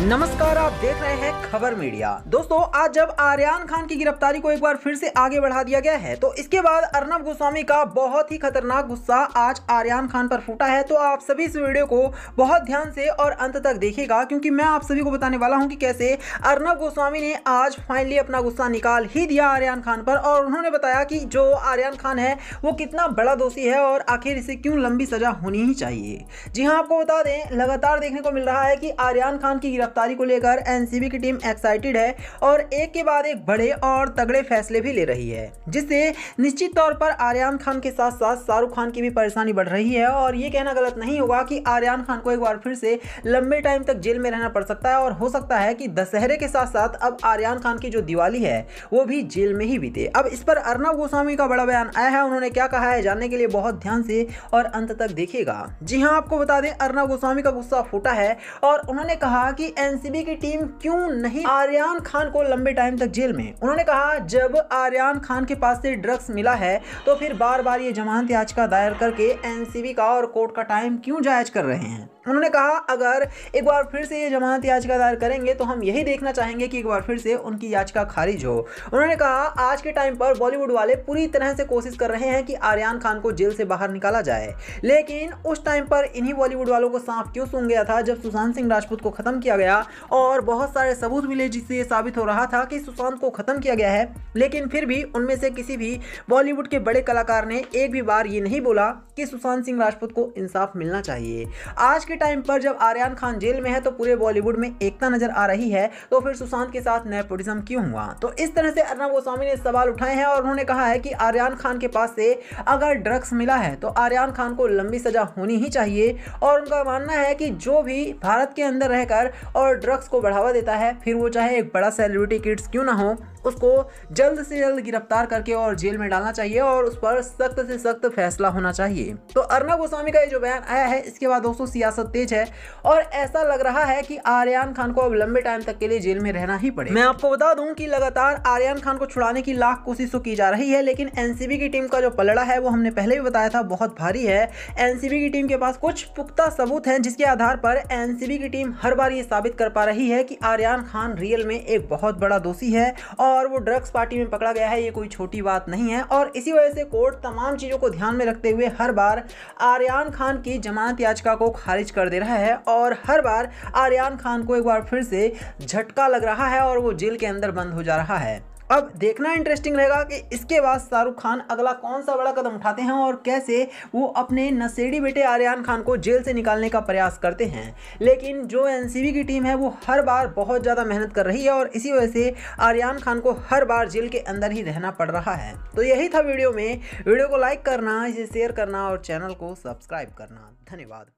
नमस्कार आप देख रहे हैं खबर मीडिया दोस्तों आज जब आर्यन खान की गिरफ्तारी को एक बार फिर से आगे बढ़ा दिया गया है तो इसके बाद अर्नब गोस्वामी का बहुत ही खतरनाक गुस्सा आज आर्यन खान पर फूटा है तो आप सभी इस वीडियो को बहुत ध्यान से और अंत तक देखेगा क्योंकि मैं आप सभी को बताने वाला हूँ कि कैसे अर्नब गोस्वामी ने आज फाइनली अपना गुस्सा निकाल ही दिया आर्यन खान पर और उन्होंने बताया कि जो आर्यन खान है वो कितना बड़ा दोषी है और आखिर इसे क्यों लंबी सजा होनी ही चाहिए जी हाँ आपको बता दें लगातार देखने को मिल रहा है कि आर्यन खान की गिरफ्तारी को लेकर एनसीबी की टीम एक्साइटेड है और एक के बाद एक बड़े और तगड़े फैसले भी ले रही है जिससे निश्चित तौर पर आर्यन खान के साथ साथ शाहरुख खान की भी परेशानी बढ़ रही है और ये कहना गलत नहीं होगा कि आर्यन खान को एक बार फिर से लंबे टाइम तक जेल में रहना पड़ सकता है और हो सकता है कि दशहरे के साथ साथ अब आर्यन खान की जो दिवाली है वो भी जेल में ही बीते अब इस पर अर्नब गोस्वामी का बड़ा बयान आया है उन्होंने क्या कहा है जानने के लिए बहुत ध्यान से और अंत तक देखिएगा जी हाँ आपको बता दें अर्नब गोस्वामी का गुस्सा फूटा है और उन्होंने कहा कि एनसीबी की टीम क्यों नहीं आर्यान खान को लंबे टाइम तक जेल में उन्होंने कहा जब आर्यान खान के पास से ड्रग्स मिला है तो फिर बार बार ये जमानत याचिका दायर करके एनसीबी का और कोर्ट का टाइम क्यों जायज कर रहे हैं उन्होंने कहा अगर एक बार फिर से ये जमानत याचिका दायर करेंगे तो हम यही देखना चाहेंगे कि एक बार फिर से उनकी याचिका खारिज हो उन्होंने कहा आज के टाइम पर बॉलीवुड वाले पूरी तरह से कोशिश कर रहे हैं कि आर्यन खान को जेल से बाहर निकाला जाए लेकिन उस टाइम पर इन्हीं बॉलीवुड वालों को सांप क्यों सूंघ गया था जब सुशांत सिंह राजपूत को खत्म किया गया गया और बहुत सारे सबूत मिले जिससे ये साबित हो रहा था कि सुशांत को ख़त्म किया गया है लेकिन फिर भी उनमें से किसी भी बॉलीवुड के बड़े कलाकार ने एक भी बार ये नहीं बोला कि सुशांत सिंह राजपूत को इंसाफ मिलना चाहिए आज के टाइम पर जब आर्यन खान जेल में है तो पूरे बॉलीवुड में एकता नजर आ रही है तो फिर सुशांत के साथ नेपोटिज्म क्यों हुआ तो इस तरह से अर्नब गोस्वामी ने सवाल उठाए हैं और उन्होंने कहा है कि आर्यन खान के पास से अगर ड्रग्स मिला है तो आर्यन खान को लंबी सजा होनी ही चाहिए और उनका मानना है कि जो भी भारत के अंदर रहकर और ड्रग्स को बढ़ावा देता है फिर वो चाहे एक बड़ा सेलिब्रिटी किड्स क्यों ना हो उसको जल्द से जल्द गिरफ्तार करके और जेल में डालना चाहिए और उस पर सख्त से सख्त फैसला होना चाहिए तो अर्नब गोस्वामी का ये जो बयान आया है इसके बाद दोस्तों सियासत तेज है और ऐसा लग रहा है कि आर्यन खान को अब लंबे टाइम तक के लिए जेल में रहना ही पड़े मैं आपको बता दूं कि लगातार आर्यन खान को छुड़ाने की लाख कोशिश तो की जा रही है लेकिन एनसीबी की टीम का जो पलड़ा है वो हमने पहले भी बताया था बहुत भारी है एनसीबी की टीम के पास कुछ पुख्ता सबूत है जिसके आधार पर एनसीबी की टीम हर बार ये साबित कर पा रही है कि आर्यन खान रियल में एक बहुत बड़ा दोषी है और और वो ड्रग्स पार्टी में पकड़ा गया है ये कोई छोटी बात नहीं है और इसी वजह से कोर्ट तमाम चीज़ों को ध्यान में रखते हुए हर बार आर्यन खान की जमानत याचिका को खारिज कर दे रहा है और हर बार आर्यन खान को एक बार फिर से झटका लग रहा है और वो जेल के अंदर बंद हो जा रहा है अब देखना इंटरेस्टिंग रहेगा कि इसके बाद शाहरुख खान अगला कौन सा बड़ा कदम उठाते हैं और कैसे वो अपने नशेड़ी बेटे आर्यन खान को जेल से निकालने का प्रयास करते हैं लेकिन जो एन की टीम है वो हर बार बहुत ज़्यादा मेहनत कर रही है और इसी वजह से आर्यन खान को हर बार जेल के अंदर ही रहना पड़ रहा है तो यही था वीडियो में वीडियो को लाइक करना इसे शेयर करना और चैनल को सब्सक्राइब करना धन्यवाद